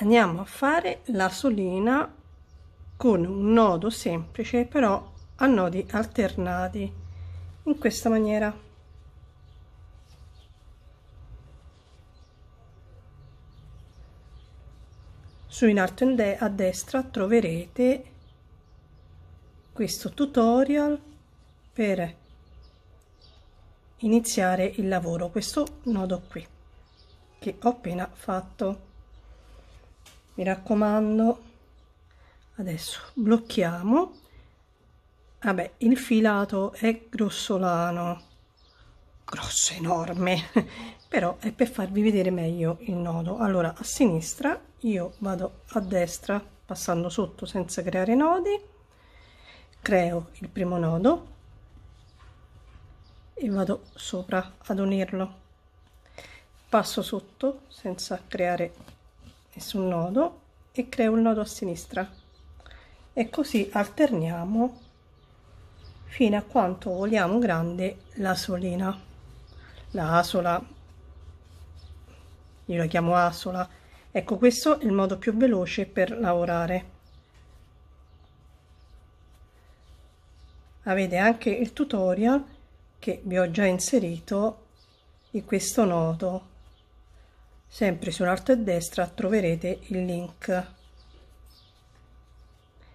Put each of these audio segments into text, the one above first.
andiamo a fare la solina con un nodo semplice però a nodi alternati in questa maniera su in alto in de a destra troverete questo tutorial per iniziare il lavoro questo nodo qui che ho appena fatto mi raccomando adesso blocchiamo vabbè il filato è grossolano grosso enorme però è per farvi vedere meglio il nodo allora a sinistra io vado a destra passando sotto senza creare nodi creo il primo nodo e vado sopra ad unirlo passo sotto senza creare sul nodo e creo un nodo a sinistra e così alterniamo fino a quanto vogliamo grande la solina la asola io la chiamo asola ecco questo è il modo più veloce per lavorare avete anche il tutorial che vi ho già inserito di questo nodo sempre sull'alto alto a destra troverete il link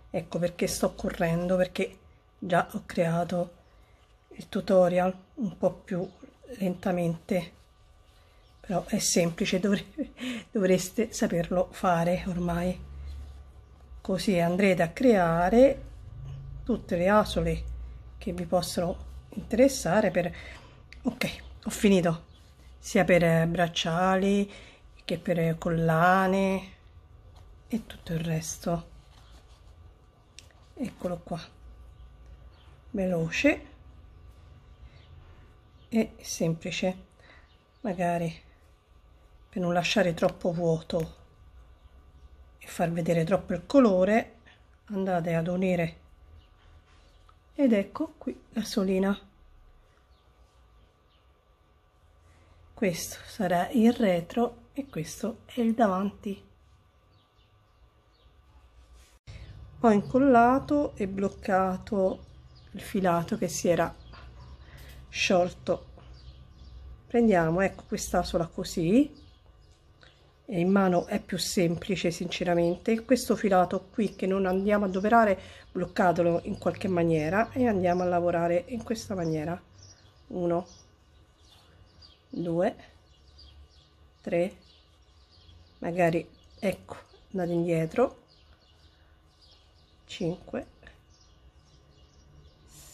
ecco perché sto correndo perché già ho creato il tutorial un po più lentamente però è semplice dovre dovreste saperlo fare ormai così andrete a creare tutte le asole che vi possono interessare per ok ho finito sia per bracciali che per collane e tutto il resto eccolo qua veloce e semplice magari per non lasciare troppo vuoto e far vedere troppo il colore andate ad unire ed ecco qui la solina questo sarà il retro e questo è il davanti ho incollato e bloccato il filato che si era sciolto prendiamo ecco questa sola così e in mano è più semplice sinceramente questo filato qui che non andiamo a doverare bloccatelo in qualche maniera e andiamo a lavorare in questa maniera 1 2 3 magari ecco andate indietro 5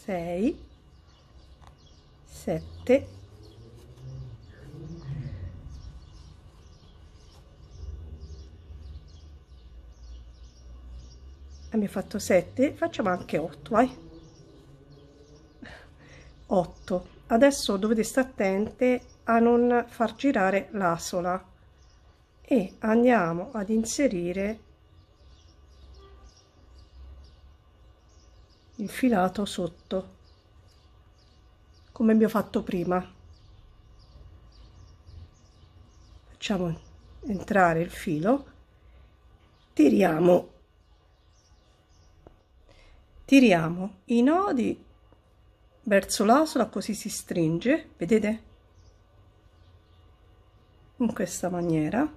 6 7 abbiamo fatto 7 facciamo anche 8 vai 8 adesso dovete stare attente a non far girare l'asola e andiamo ad inserire il filato sotto come abbiamo fatto prima facciamo entrare il filo tiriamo tiriamo i nodi verso l'asola così si stringe vedete in questa maniera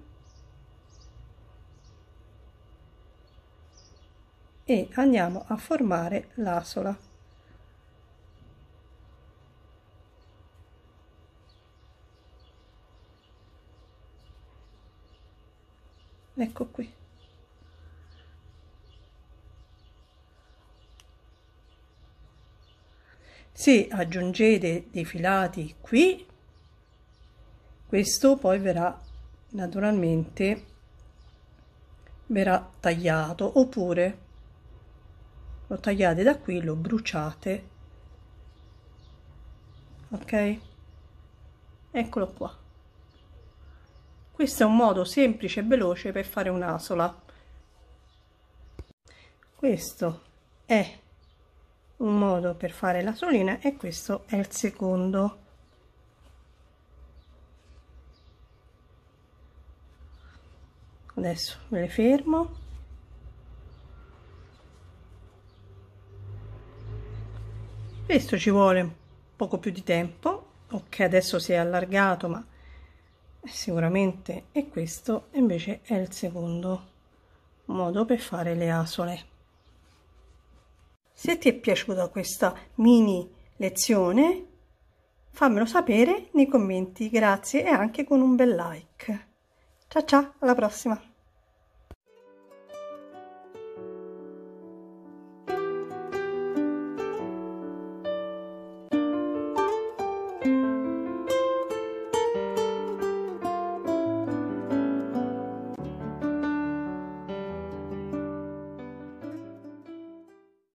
e andiamo a formare l'asola ecco qui se aggiungete dei filati qui questo poi verrà naturalmente verrà tagliato oppure lo tagliate da qui lo bruciate ok eccolo qua questo è un modo semplice e veloce per fare un'asola questo è un modo per fare la solina e questo è il secondo adesso me le fermo questo ci vuole poco più di tempo ok adesso si è allargato ma sicuramente e questo invece è il secondo modo per fare le asole se ti è piaciuta questa mini lezione fammelo sapere nei commenti grazie e anche con un bel like ciao ciao alla prossima